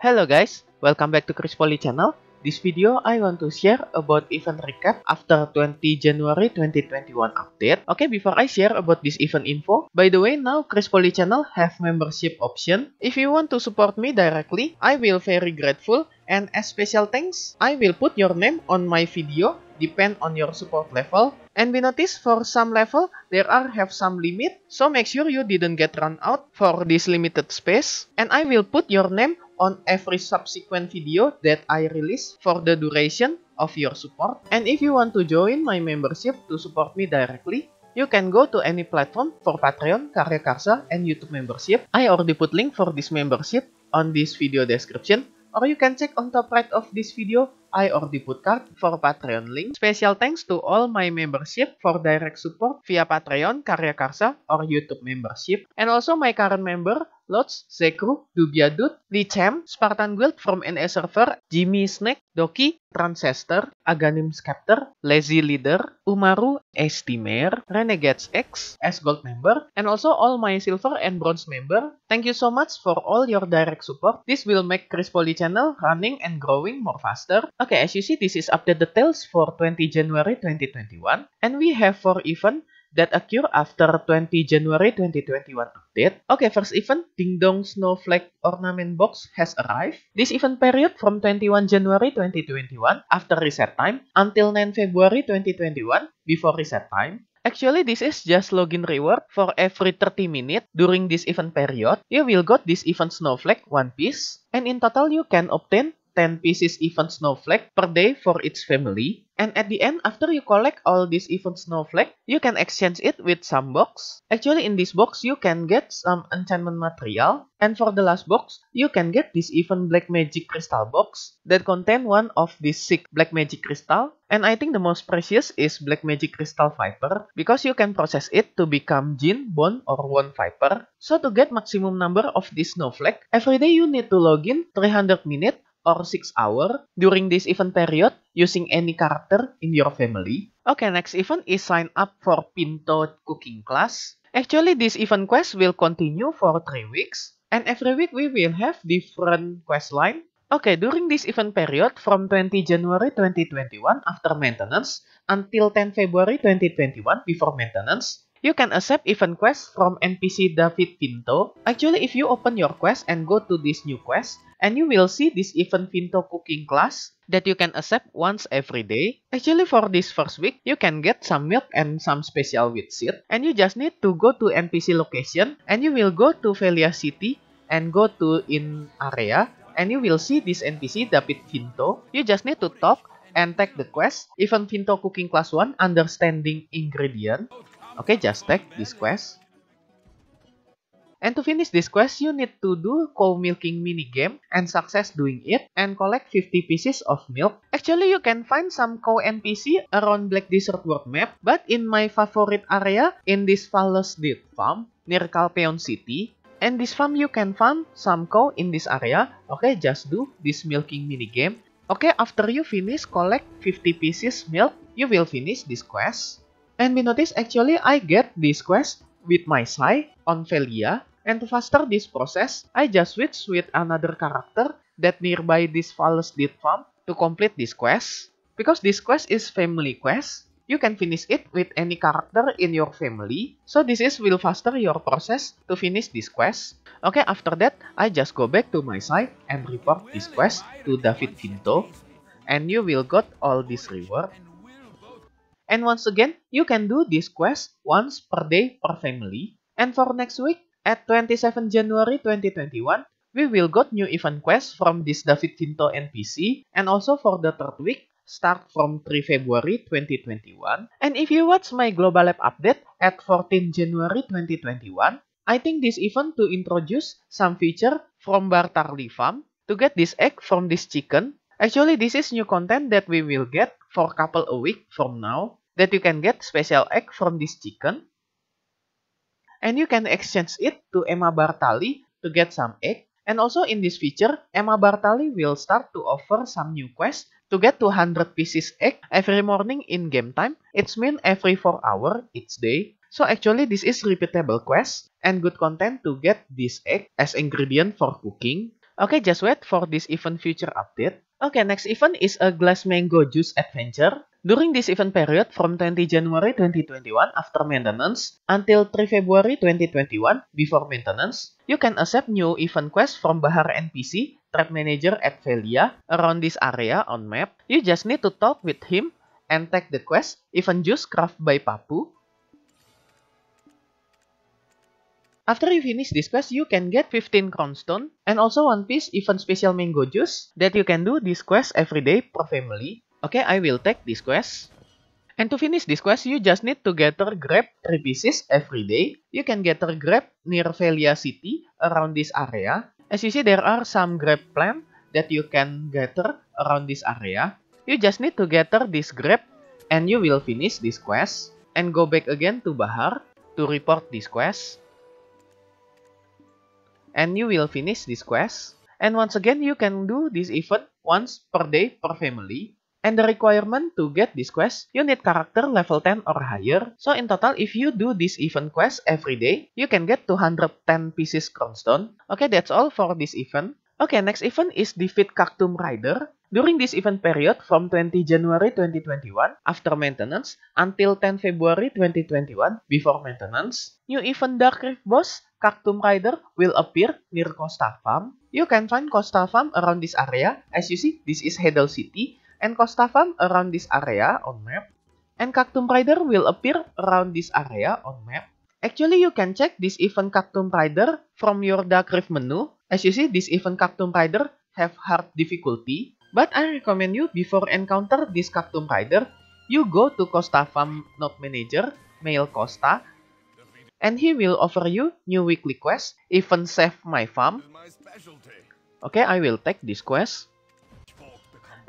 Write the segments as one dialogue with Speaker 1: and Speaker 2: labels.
Speaker 1: Hello guys, welcome back to Chris Poly channel. This video I want to share about event recap after 20 January 2021 update. Okay, before I share about this event info, by the way now Chris Poly channel have membership option. If you want to support me directly, I will very grateful and as special thanks, I will put your name on my video depend on your support level. And be notice for some level, there are have some limit, so make sure you didn't get run out for this limited space. And I will put your name on every subsequent video that I release for the duration of your support. And if you want to join my membership to support me directly, you can go to any platform for Patreon, Karya Karsa, and YouTube membership. I already put link for this membership on this video description, or you can check on top right of this video, I already put card for Patreon link. Special thanks to all my membership for direct support via Patreon, Karya Karsa, or YouTube membership. And also my current member Lodge, Zekru, Dubiadut, Lichem, Spartan Guild from NA Server, Jimmy Snake, Doki, Aganim Scepter, Lazy Leader, Umaru, Estimer, Renegades X, S Gold member, and also all my Silver and Bronze member. Thank you so much for all your direct support. This will make Chris Poly channel running and growing more faster. Okay, as you see, this is update details for 20 January 2021, and we have four event that occur after 20 January 2021 update. Okay, first event, Ding Dong Snowflake Ornament Box has arrived. This event period from 21 January 2021 after reset time until 9 February 2021 before reset time. Actually, this is just login reward for every 30 minutes during this event period. You will got this event snowflake one piece. And in total, you can obtain 10 pieces even snowflake per day for its family. And at the end, after you collect all these even snowflake, you can exchange it with some box. Actually, in this box, you can get some enchantment material. And for the last box, you can get this even black magic crystal box that contain one of these six black magic crystal. And I think the most precious is black magic crystal viper because you can process it to become jin, bone, or one viper. So to get maximum number of these snowflake, every day you need to log in 300 minutes or 6 hour during this event period using any character in your family. Okay, next event is sign up for Pinto cooking class. Actually, this event quest will continue for 3 weeks and every week we will have different quest line. Okay, during this event period from 20 January 2021 after maintenance until 10 February 2021 before maintenance, You can accept event quests from NPC David Pinto. Actually, if you open your quest and go to this new quest, and you will see this event Pinto cooking class that you can accept once every day. Actually, for this first week, you can get some milk and some special wheat seed, and you just need to go to NPC location, and you will go to Velia City, and go to in area, and you will see this NPC David Pinto. You just need to talk and take the quest, event Pinto cooking class 1, understanding ingredient. Okay, just take this quest. And to finish this quest, you need to do cow milking mini game and success doing it and collect 50 pieces of milk. Actually, you can find some cow NPC around Black Desert World map, but in my favorite area, in this Fallus Deep Farm near Calpeon City, and this farm you can farm some cow in this area. Okay, just do this milking mini game. Okay, after you finish collect 50 pieces milk, you will finish this quest. And we notice actually I get this quest with my Sai on Velia and to faster this process, I just switch with another character that nearby this Valus did farm to complete this quest. Because this quest is family quest, you can finish it with any character in your family. So this is will faster your process to finish this quest. Okay, after that, I just go back to my side and report this quest to David Pinto. And you will got all this reward and once again, you can do this quest once per day per family. And for next week, at 27 January 2021, we will got new event quest from this David Tinto NPC and also for the third week, start from 3 February 2021. And if you watch my Global Lab update at 14 January 2021, I think this event to introduce some feature from Bartarly Farm to get this egg from this chicken. Actually, this is new content that we will get for couple a week from now. that you can get special egg from this chicken. And you can exchange it to Emma Bartali to get some egg. And also in this feature, Emma Bartali will start to offer some new quests to get 200 pieces egg every morning in game time. It's mean every 4 hour each day. So actually this is repeatable quest and good content to get this egg as ingredient for cooking. Okay, just wait for this event future update. Okay, next event is a glass mango juice adventure. During this event period from 20 January 2021 after maintenance until 3 February 2021 before maintenance, you can accept new event quest from Bahar NPC, Threat Manager at Velia, around this area on map. You just need to talk with him and take the quest, event juice craft by Papu, After you finish this quest, you can get 15 crown stone and also one piece event special mango juice that you can do this quest every day per family. Okay, I will take this quest. And to finish this quest, you just need to gather grab 3 pieces every day. You can gather grab near Velia City around this area. As you see, there are some grab plant that you can gather around this area. You just need to gather this grab and you will finish this quest. And go back again to Bahar to report this quest. And you will finish this quest. And once again, you can do this event once per day per family. And the requirement to get this quest, you need character level 10 or higher. So in total, if you do this event quest every day, you can get 210 pieces crownstone. Okay, that's all for this event. Okay, next event is defeat Cactum Rider. During this event period from 20 January 2021 after maintenance until 10 February 2021 before maintenance, new event Dark Rift Boss Cactum Rider will appear near Costa Farm. You can find Costa Farm around this area. As you see, this is Hedel City and Costafam around this area on map, and Cactum Rider will appear around this area on map. Actually, you can check this event Cactum Rider from your dark rift menu. As you see, this event Cactum Rider have hard difficulty, but I recommend you before encounter this Cactum Rider, you go to Costa Farm Node Manager, mail Costa, and he will offer you new weekly quest, even save my farm. Okay, I will take this quest.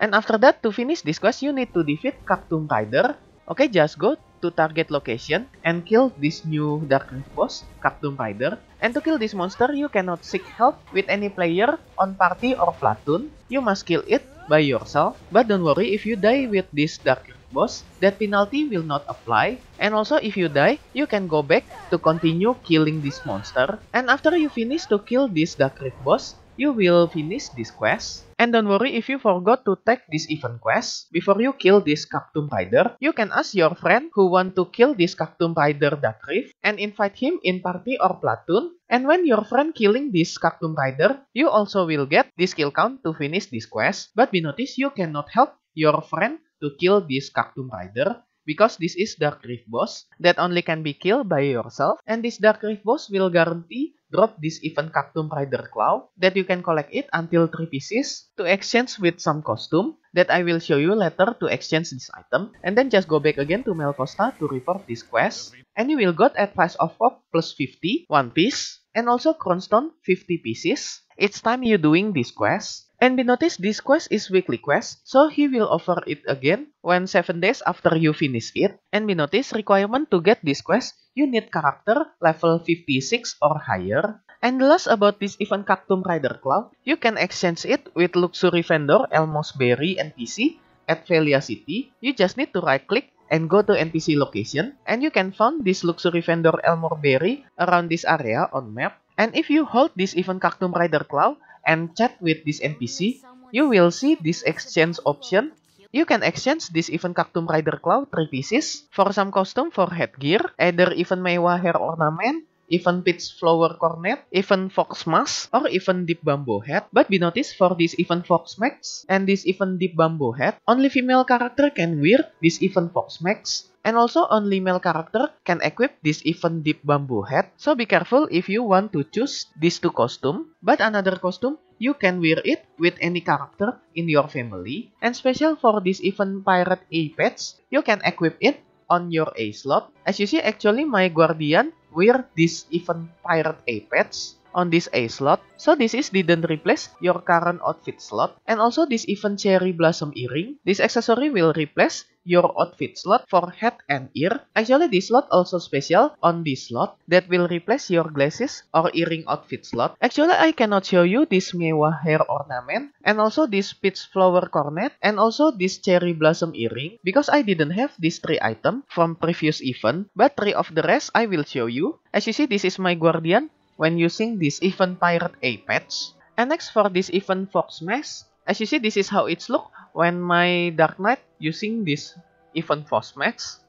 Speaker 1: And after that, to finish this quest, you need to defeat Captain Rider. Okay, just go to target location and kill this new Dark Rift boss, Captain Rider. And to kill this monster, you cannot seek help with any player on party or platoon. You must kill it by yourself. But don't worry, if you die with this Dark Rift boss, that penalty will not apply. And also, if you die, you can go back to continue killing this monster. And after you finish to kill this Dark Rift boss, you will finish this quest. And don't worry if you forgot to take this event quest. Before you kill this Cactum Rider, you can ask your friend who want to kill this Cactum Rider that Rift and invite him in party or platoon. And when your friend killing this Cactum Rider, you also will get this kill count to finish this quest. But be notice you cannot help your friend to kill this Cactum Rider because this is Dark Rift boss that only can be killed by yourself, and this Dark Rift boss will guarantee drop this event Cactum Rider Claw that you can collect it until 3 pieces to exchange with some costume that I will show you later to exchange this item, and then just go back again to Melkosta to report this quest, and you will got Advice of Hope plus 50, one piece, and also Cronstone 50 pieces. It's time you doing this quest, And be notice, this quest is weekly quest, so he will offer it again when 7 days after you finish it. And be notice, requirement to get this quest, you need character level 56 or higher. And last about this event Cactum Rider Cloud, you can exchange it with luxury vendor Elmos Berry NPC at Velia City. You just need to right click and go to NPC location and you can find this luxury vendor Elmore Berry around this area on map. And if you hold this event Cactum Rider Cloud, and chat with this NPC, you will see this exchange option. You can exchange this even Cactum Rider Cloud 3 pieces for some custom for headgear, either even mewah hair ornament, even pitch flower cornet, even fox mask, or even deep bamboo head. But be noticed for this even fox max and this even deep bamboo head, only female character can wear this even fox max and also only male character can equip this even deep bamboo head. So be careful if you want to choose these two costume, but another costume you can wear it with any character in your family. And special for this even pirate A pets, you can equip it on your A slot. As you see, actually my guardian Where this even Pirate Apex on this A slot, so this is didn't replace your current outfit slot. And also this even cherry blossom earring, this accessory will replace your outfit slot for head and ear. Actually, this slot also special on this slot that will replace your glasses or earring outfit slot. Actually, I cannot show you this Miewa hair ornament and also this peach flower cornet and also this cherry blossom earring because I didn't have these three items from previous event but three of the rest I will show you. As you see, this is my guardian when using this Even Pirate A patch. And next for this Even Fox mask. as you see this is how it's look when my Dark Knight using this Even Fox mask.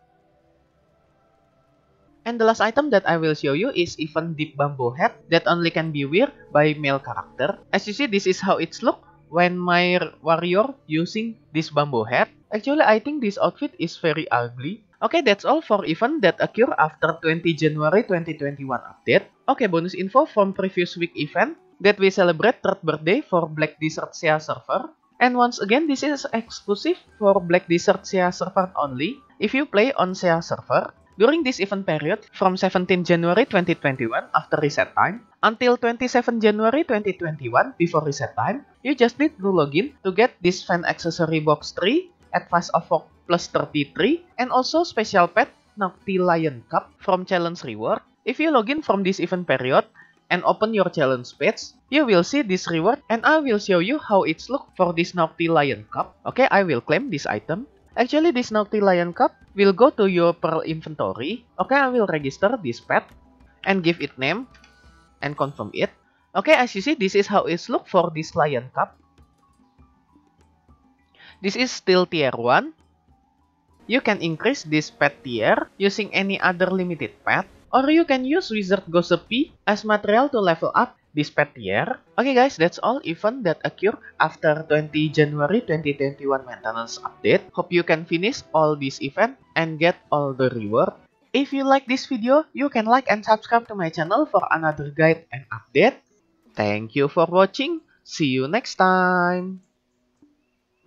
Speaker 1: And the last item that I will show you is Even Deep Bamboo Head that only can be wear by male character. As you see this is how it's look when my warrior using this bamboo head. Actually I think this outfit is very ugly Oke, okay, that's all for event that occur after 20 January 2021 update. Oke, okay, bonus info from previous week event that we celebrate third birthday for Black Desert SEA server. And once again, this is exclusive for Black Desert SEA server only. If you play on SEA server, During this event period, from 17 January 2021 after reset time until 27 January 2021 before reset time, you just need to login to get this fan accessory box 3, at Advice of Work plus 33, and also special pet Nocti Lion Cup from challenge reward. If you login from this event period and open your challenge page, you will see this reward and I will show you how it's look for this Nocti Lion Cup. Okay, I will claim this item. Actually, this Nocti Lion Cup will go to your Pearl inventory. Okay, I will register this pet and give it name and confirm it. Okay, as you see, this is how it's look for this Lion Cup. This is still tier 1 You can increase this pet tier using any other limited pet, or you can use Wizard Gossipy as material to level up this pet tier. Okay guys, that's all event that occur after 20 January 2021 maintenance update. Hope you can finish all this event and get all the reward. If you like this video, you can like and subscribe to my channel for another guide and update. Thank you for watching. See you next time.